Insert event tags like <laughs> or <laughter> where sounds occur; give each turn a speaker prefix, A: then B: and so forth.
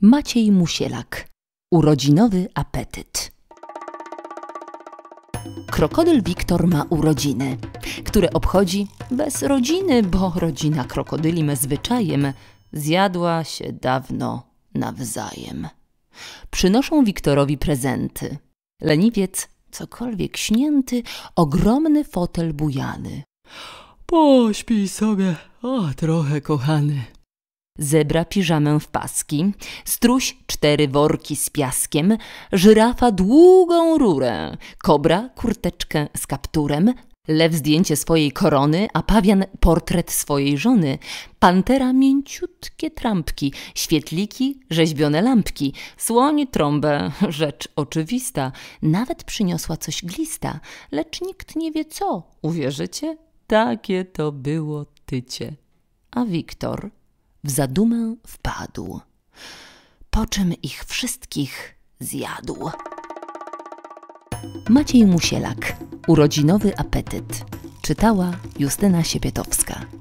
A: Maciej Musielak. Urodzinowy apetyt. Krokodyl Wiktor ma urodziny, które obchodzi bez rodziny, bo rodzina krokodylem zwyczajem zjadła się dawno nawzajem. Przynoszą Wiktorowi prezenty. Leniwiec, cokolwiek śnięty, ogromny fotel bujany. Pośpij sobie, a trochę kochany zebra piżamę w paski, struś cztery worki z piaskiem, żyrafa długą rurę, kobra kurteczkę z kapturem, lew zdjęcie swojej korony, a pawian portret swojej żony, pantera mięciutkie trampki, świetliki rzeźbione lampki, słoń trąbę, <laughs> rzecz oczywista, nawet przyniosła coś glista, lecz nikt nie wie co, uwierzycie? Takie to było tycie. A Wiktor w zadumę wpadł, po czym ich wszystkich zjadł. Maciej Musielak, urodzinowy apetyt, czytała Justyna Siepietowska.